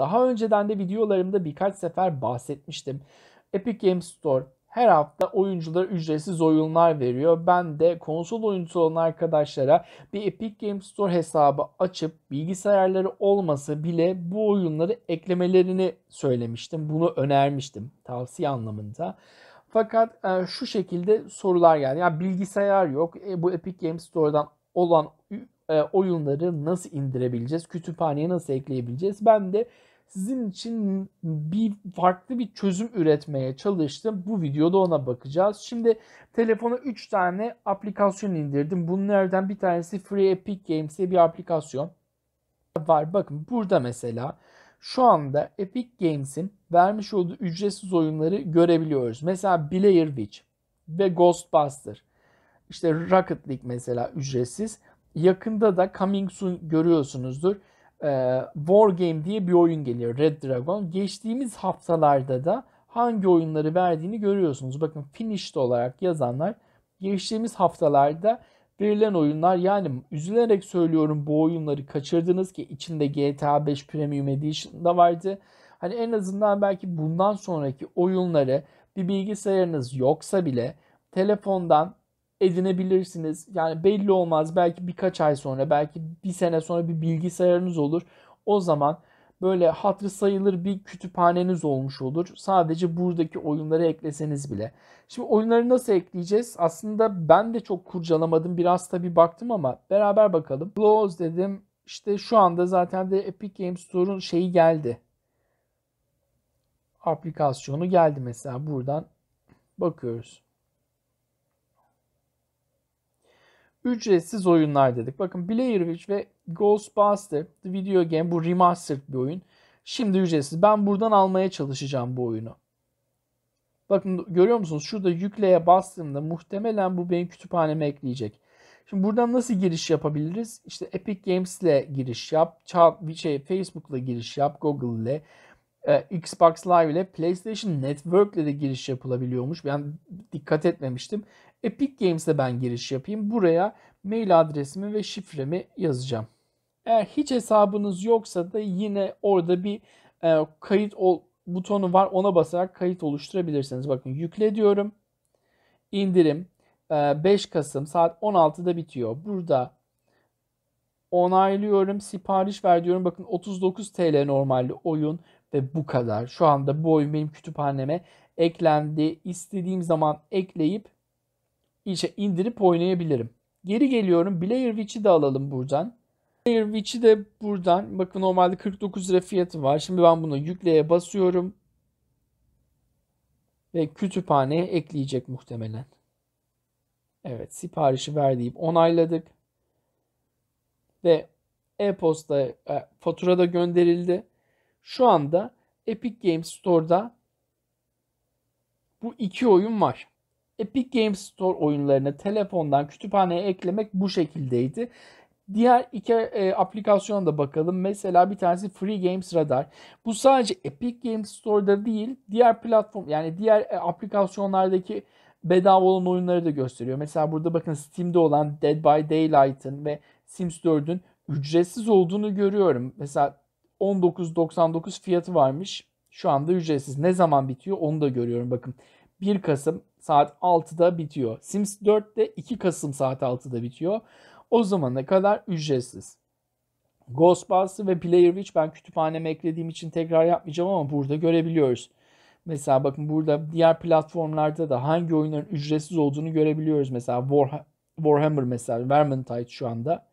Daha önceden de videolarımda birkaç sefer bahsetmiştim. Epic Games Store her hafta oyunculara ücretsiz oyunlar veriyor. Ben de konsol oyuncusu olan arkadaşlara bir Epic Games Store hesabı açıp bilgisayarları olmasa bile bu oyunları eklemelerini söylemiştim. Bunu önermiştim tavsiye anlamında. Fakat e, şu şekilde sorular geldi. Ya bilgisayar yok. E, bu Epic Games Store'dan olan e, oyunları nasıl indirebileceğiz? Kütüphaneye nasıl ekleyebileceğiz? Ben de sizin için bir farklı bir çözüm üretmeye çalıştım. Bu videoda ona bakacağız. Şimdi telefona 3 tane aplikasyon indirdim. Bunlardan bir tanesi Free Epic Games diye bir aplikasyon var. Bakın burada mesela şu anda Epic Games'in vermiş olduğu ücretsiz oyunları görebiliyoruz. Mesela Blair Witch ve Ghostbuster. İşte Rocket League mesela ücretsiz. Yakında da Coming Soon görüyorsunuzdur e, Game diye bir oyun geliyor Red Dragon. Geçtiğimiz haftalarda da hangi oyunları verdiğini görüyorsunuz. Bakın finished olarak yazanlar geçtiğimiz haftalarda verilen oyunlar yani üzülerek söylüyorum bu oyunları kaçırdınız ki içinde GTA 5 Premium Edition da vardı. Hani en azından belki bundan sonraki oyunları bir bilgisayarınız yoksa bile telefondan edinebilirsiniz. Yani belli olmaz. Belki birkaç ay sonra, belki bir sene sonra bir bilgisayarınız olur. O zaman böyle hatırı sayılır bir kütüphaneniz olmuş olur. Sadece buradaki oyunları ekleseniz bile. Şimdi oyunları nasıl ekleyeceğiz? Aslında ben de çok kurcalamadım. Biraz tabii baktım ama beraber bakalım. Close dedim. İşte şu anda zaten de Epic Games Store'un şeyi geldi. Aplikasyonu geldi mesela buradan. Bakıyoruz. ücretsiz oyunlar dedik. Bakın Blair Witch ve Ghostbuster The Video Game bu remastered bir oyun. Şimdi ücretsiz. Ben buradan almaya çalışacağım bu oyunu. Bakın görüyor musunuz? Şurada yükleye bastığımda muhtemelen bu benim kütüphaneme ekleyecek. Şimdi buradan nasıl giriş yapabiliriz? İşte Epic Games ile giriş yap, çağ, şey, Facebook ile giriş yap, Google ile e, Xbox Live ile PlayStation Network ile de giriş yapılabiliyormuş. Ben dikkat etmemiştim. Epic Games'e ben giriş yapayım. Buraya mail adresimi ve şifremi yazacağım. Eğer hiç hesabınız yoksa da yine orada bir e, kayıt ol butonu var. Ona basarak kayıt oluşturabilirsiniz. Bakın yükle diyorum. İndirim e, 5 Kasım saat 16'da bitiyor. Burada onaylıyorum. Sipariş ver diyorum. Bakın 39 TL normalde oyun. Ve bu kadar. Şu anda bu oyun benim kütüphaneme eklendi. İstediğim zaman ekleyip işte indirip oynayabilirim. Geri geliyorum. Blair Witch'i de alalım buradan. Blair Witch'i de buradan. Bakın normalde 49 lira fiyatı var. Şimdi ben bunu yükleye basıyorum. Ve kütüphaneye ekleyecek muhtemelen. Evet siparişi ver deyip onayladık. Ve e-posta e, fatura da gönderildi. Şu anda Epic Games Store'da bu iki oyun var. Epic Games Store oyunlarını telefondan kütüphaneye eklemek bu şekildeydi. Diğer iki e, aplikasyona da bakalım. Mesela bir tanesi Free Games Radar. Bu sadece Epic Games Store'da değil, diğer platform yani diğer e, aplikasyonlardaki bedava olan oyunları da gösteriyor. Mesela burada bakın Steam'de olan Dead by Daylight'ın ve Sims 4'ün ücretsiz olduğunu görüyorum. Mesela 19.99 fiyatı varmış. Şu anda ücretsiz. Ne zaman bitiyor onu da görüyorum bakın. 1 Kasım saat 6'da bitiyor. Sims 4 de 2 Kasım saat 6'da bitiyor. O zamana kadar ücretsiz. Ghostbusters ve Player Witch ben kütüphaneme eklediğim için tekrar yapmayacağım ama burada görebiliyoruz. Mesela bakın burada diğer platformlarda da hangi oyunların ücretsiz olduğunu görebiliyoruz. Mesela Warhammer mesela Vermintide şu anda.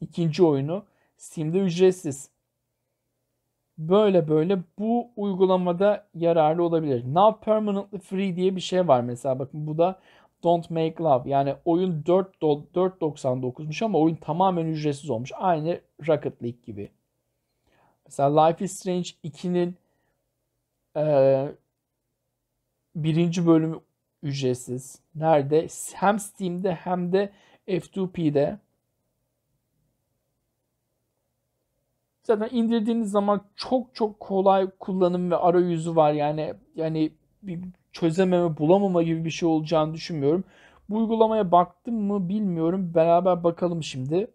ikinci oyunu Steam'de ücretsiz böyle böyle bu uygulamada yararlı olabilir. Now permanently free diye bir şey var mesela bakın bu da Don't Make Love. Yani oyun 4 4.99'muş ama oyun tamamen ücretsiz olmuş. Aynı Rocket League gibi. Mesela Life is Strange 2'nin e, birinci bölümü ücretsiz. Nerede? Hem Steam'de hem de F2P'de. Zaten indirdiğiniz zaman çok çok kolay kullanım ve arayüzü var. Yani yani bir çözememe, bulamama gibi bir şey olacağını düşünmüyorum. Bu uygulamaya baktım mı bilmiyorum. Beraber bakalım şimdi.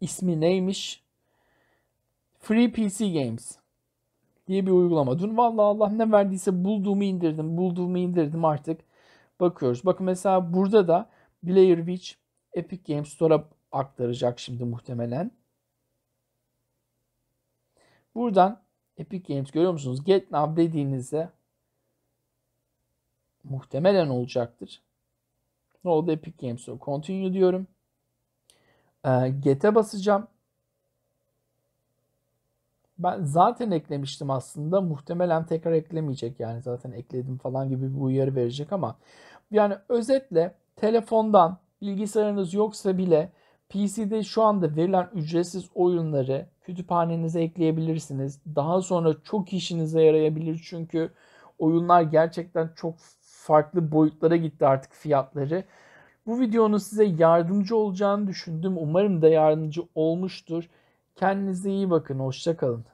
İsmi neymiş? Free PC Games diye bir uygulama. Dün vallahi Allah ne verdiyse bulduğumu indirdim. Bulduğumu indirdim artık. Bakıyoruz. Bakın mesela burada da Blair Witch Epic Games Store'a aktaracak şimdi muhtemelen. Buradan Epic Games görüyor musunuz? Get Now dediğinizde muhtemelen olacaktır. Ne oldu? Epic Games'e continue diyorum. Ee, get'e basacağım. Ben zaten eklemiştim aslında. Muhtemelen tekrar eklemeyecek yani zaten ekledim falan gibi bir uyarı verecek ama yani özetle telefondan bilgisayarınız yoksa bile PC'de şu anda verilen ücretsiz oyunları kütüphanenize ekleyebilirsiniz. Daha sonra çok işinize yarayabilir çünkü oyunlar gerçekten çok farklı boyutlara gitti artık fiyatları. Bu videonun size yardımcı olacağını düşündüm. Umarım da yardımcı olmuştur. Kendinize iyi bakın. Hoşçakalın.